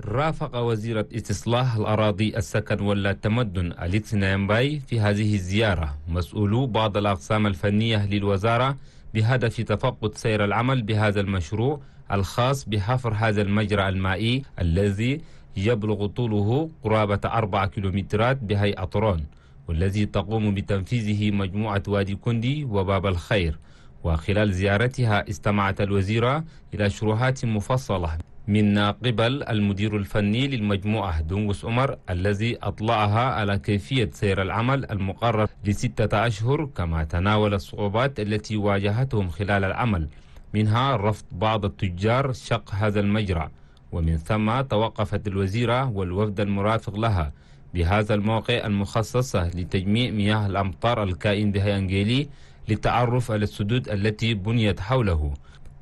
رافق وزيرة استصلاح الأراضي السكن واللاتمدن أليكس نايمباي في هذه الزيارة مسؤولو بعض الأقسام الفنية للوزارة بهدف تفقد سير العمل بهذا المشروع الخاص بحفر هذا المجرى المائي الذي يبلغ طوله قرابة أربعة كيلومترات بهي أطرون والذي تقوم بتنفيذه مجموعة وادي كندي وباب الخير وخلال زيارتها استمعت الوزيرة إلى شروحات مفصلة من قبل المدير الفني للمجموعة دونغوس عمر الذي أطلعها على كيفية سير العمل المقرر لستة أشهر كما تناول الصعوبات التي واجهتهم خلال العمل منها رفض بعض التجار شق هذا المجرى ومن ثم توقفت الوزيرة والوفد المرافق لها بهذا الموقع المخصص لتجميع مياه الأمطار الكائن بهيانجيلي للتعرف على السدود التي بنيت حوله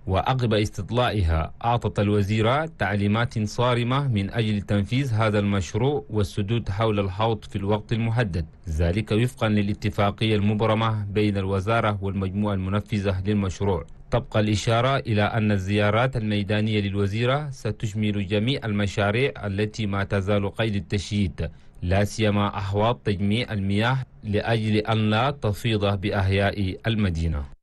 وعقب استطلاعها أعطت الوزيرة تعليمات صارمة من أجل تنفيذ هذا المشروع والسدود حول الحوض في الوقت المحدد ذلك وفقا للاتفاقية المبرمة بين الوزارة والمجموعة المنفذة للمشروع تبقى الإشارة إلى أن الزيارات الميدانية للوزيرة ستشمل جميع المشاريع التي ما تزال قيد التشييد لا سيما أحواض تجميع المياه لأجل أن لا تفيض بأحياء المدينة